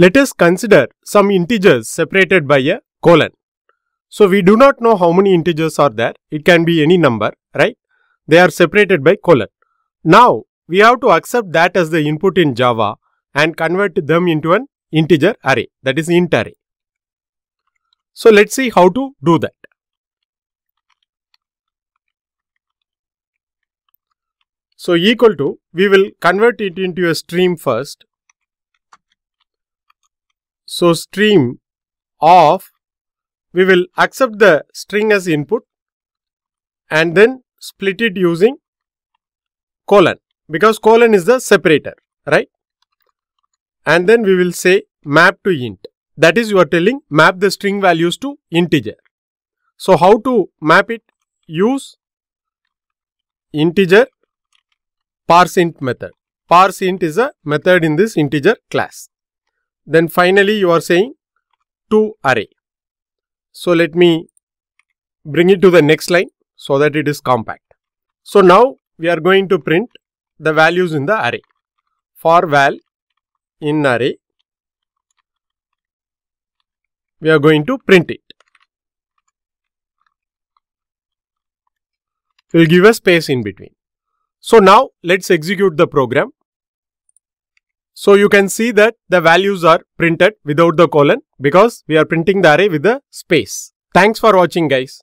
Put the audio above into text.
Let us consider some integers separated by a colon. So we do not know how many integers are there. It can be any number, right? They are separated by colon. Now we have to accept that as the input in Java and convert them into an integer array that is int array. So let's see how to do that. So equal to we will convert it into a stream first so, stream of we will accept the string as input and then split it using colon because colon is the separator, right? And then we will say map to int. That is you are telling map the string values to integer. So, how to map it? Use integer parseInt method. ParseInt is a method in this integer class. Then finally, you are saying to array. So let me bring it to the next line so that it is compact. So now we are going to print the values in the array. For val in array, we are going to print it. It will give a space in between. So now let's execute the program. So you can see that the values are printed without the colon because we are printing the array with the space. Thanks for watching guys.